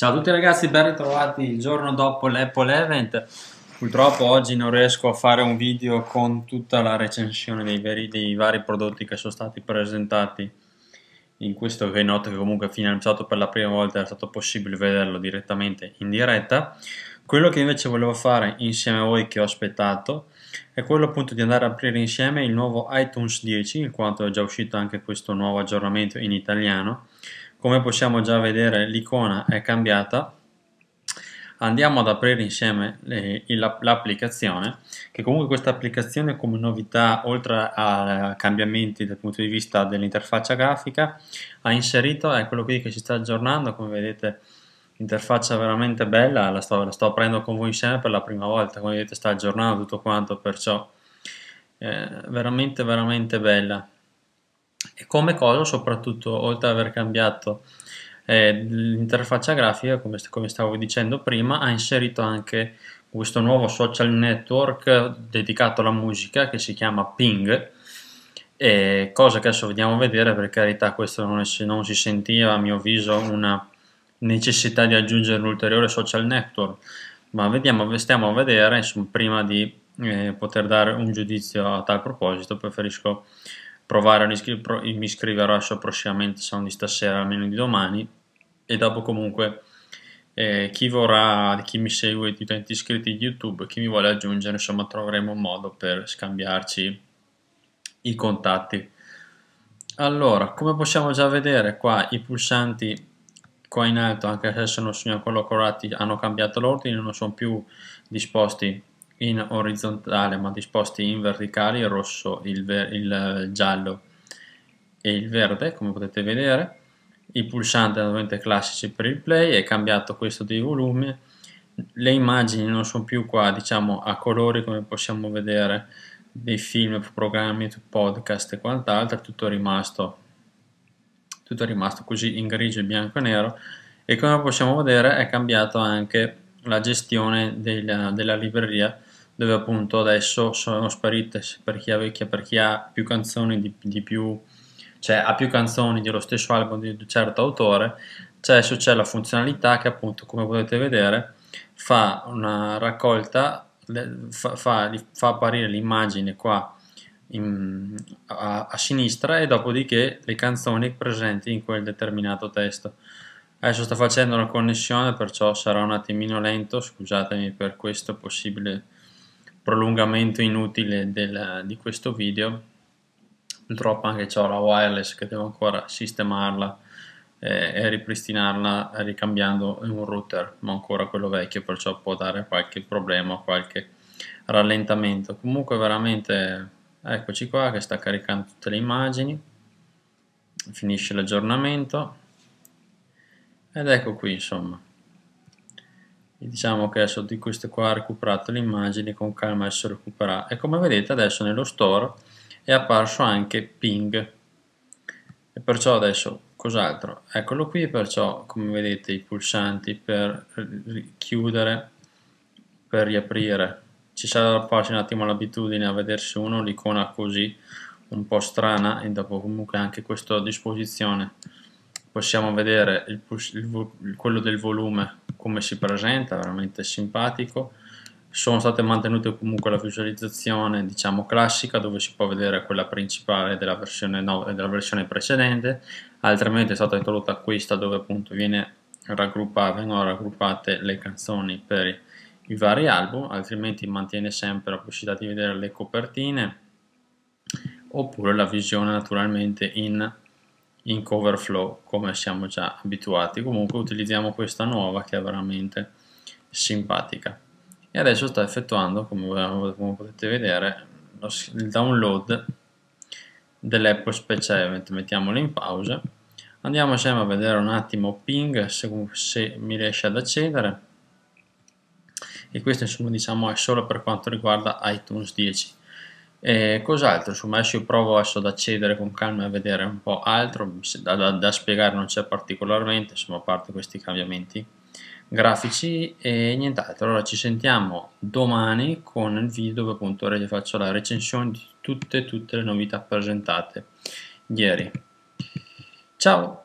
Ciao a tutti ragazzi, ben ritrovati il giorno dopo l'Apple Event. Purtroppo oggi non riesco a fare un video con tutta la recensione dei, veri, dei vari prodotti che sono stati presentati in questo che noto che comunque finanziato per la prima volta è stato possibile vederlo direttamente in diretta. Quello che invece volevo fare insieme a voi che ho aspettato è quello appunto di andare a aprire insieme il nuovo iTunes 10, in quanto è già uscito anche questo nuovo aggiornamento in italiano come possiamo già vedere l'icona è cambiata andiamo ad aprire insieme l'applicazione che comunque questa applicazione come novità oltre a cambiamenti dal punto di vista dell'interfaccia grafica ha inserito è quello qui che si sta aggiornando come vedete interfaccia veramente bella la sto, la sto aprendo con voi insieme per la prima volta come vedete sta aggiornando tutto quanto perciò eh, veramente veramente bella e come cosa, soprattutto oltre ad aver cambiato eh, l'interfaccia grafica, come, come stavo dicendo prima, ha inserito anche questo nuovo social network dedicato alla musica che si chiama Ping. E cosa che adesso vediamo a vedere, per carità, questo non, è, non si sentiva a mio avviso una necessità di aggiungere un ulteriore social network, ma vediamo, stiamo a vedere, insomma, prima di eh, poter dare un giudizio a tal proposito, preferisco provare a iscri- iscriverò adesso prossimamente, se non di stasera, almeno di domani, e dopo comunque eh, chi vorrà, chi mi segue, gli utenti iscritti di YouTube, chi mi vuole aggiungere, insomma troveremo un modo per scambiarci i contatti. Allora, come possiamo già vedere qua i pulsanti qua in alto, anche se sono segnacolati, hanno cambiato l'ordine, non sono più disposti in orizzontale ma disposti in verticali il rosso, il, il, il eh, giallo e il verde, come potete vedere. I pulsanti naturalmente classici per il play, è cambiato questo di volume. Le immagini non sono più qua, diciamo, a colori come possiamo vedere dei film, programmi, podcast e quant'altro, tutto è rimasto tutto è rimasto così in grigio bianco e nero e come possiamo vedere è cambiato anche la gestione della, della libreria dove appunto adesso sono sparite per chi ha vecchia, per chi ha più canzoni di, di più, cioè ha più canzoni dello stesso album di un certo autore, cioè adesso c'è la funzionalità che appunto come potete vedere fa una raccolta, fa, fa, fa apparire l'immagine qua in, a, a, sinistra e dopodiché le canzoni presenti in quel determinato testo. Adesso sto facendo una connessione, perciò sarà un attimino lento, scusatemi per questo possibile prolungamento inutile del, di questo video purtroppo anche ho la wireless che devo ancora sistemarla eh, e ripristinarla ricambiando un router ma ancora quello vecchio perciò può dare qualche problema qualche rallentamento comunque veramente eccoci qua che sta caricando tutte le immagini finisce l'aggiornamento ed ecco qui insomma diciamo che adesso di queste qua ha recuperato le immagini con calma adesso recupera e come vedete adesso nello store è apparso anche ping e perciò adesso cos'altro eccolo qui perciò come vedete i pulsanti per chiudere per riaprire ci sarà da un attimo l'abitudine a vedersi uno l'icona così un po' strana e dopo comunque anche questo a disposizione possiamo vedere il, il quello del volume come si presenta, veramente simpatico. Sono state mantenute comunque la visualizzazione diciamo classica dove si può vedere quella principale della versione, no, della versione precedente, altrimenti è stata introdotta questa dove appunto raggruppa, vengono raggruppate le canzoni per i vari album, altrimenti mantiene sempre la possibilità di vedere le copertine oppure la visione naturalmente in in cover flow come siamo già abituati comunque utilizziamo questa nuova che è veramente simpatica e adesso sta effettuando come, come potete vedere lo, il download dell'app Special Event mettiamolo in pausa andiamo sempre a vedere un attimo ping se, se mi riesce ad accedere e questo insomma diciamo è solo per quanto riguarda iTunes 10 e cos'altro? Insomma, adesso io provo adesso ad accedere con calma e a vedere un po' altro, da, da, da spiegare non c'è particolarmente, insomma, a parte questi cambiamenti grafici e nient'altro. Allora ci sentiamo domani con il video dove appunto faccio la recensione di tutte, tutte le novità presentate ieri. Ciao!